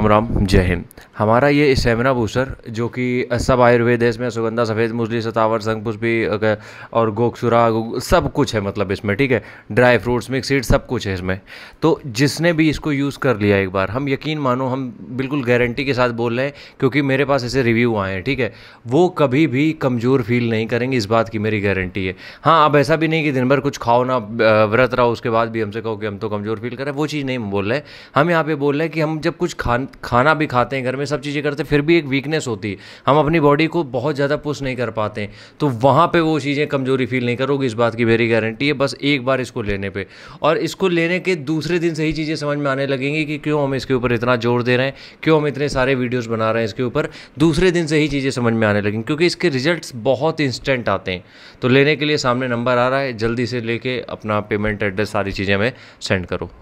राम राम जय हिंद हमारा ये स्टेमिना बूस्टर जो कि सब आयुर्वेद है इसमें सुगंधा सफ़ेद मूसली सतावर संगपुष्पी और गोकसुरा सब कुछ है मतलब इसमें ठीक है ड्राई फ्रूट्स मिक्स सीड सब कुछ है इसमें तो जिसने भी इसको यूज़ कर लिया एक बार हम यकीन मानो हम बिल्कुल गारंटी के साथ बोल रहे हैं क्योंकि मेरे पास ऐसे रिव्यू आए हैं ठीक है वो कभी भी कमज़ोर फील नहीं करेंगे इस बात की मेरी गारंटी है हाँ अब ऐसा भी नहीं कि दिन भर कुछ खाओ ना व्रत रहो उसके बाद भी हमसे कहो कि हम तो कमज़ोर फील करें वो चीज़ नहीं हम बोल रहे हम यहाँ पर बोल रहे हैं कि हम जब कुछ खान खाना भी खाते हैं घर में सब चीज़ें करते हैं फिर भी एक वीकनेस होती है हम अपनी बॉडी को बहुत ज़्यादा पुश नहीं कर पाते हैं तो वहाँ पर वो चीज़ें कमज़ोरी फील नहीं करोगे इस बात की मेरी गारंटी है बस एक बार इसको लेने पर और इसको लेने के दूसरे दिन से ही चीज़ें समझ में आने लगेंगी कि क्यों हम इसके ऊपर इतना जोर दे रहे हैं क्यों हम इतने सारे वीडियोज़ बना रहे हैं इसके ऊपर दूसरे दिन से ही चीज़ें समझ में आने लगेंगी क्योंकि इसके रिजल्ट बहुत इंस्टेंट आते हैं तो लेने के लिए सामने नंबर आ रहा है जल्दी से लेके अपना पेमेंट एड्रेस सारी चीज़ें हमें सेंड करो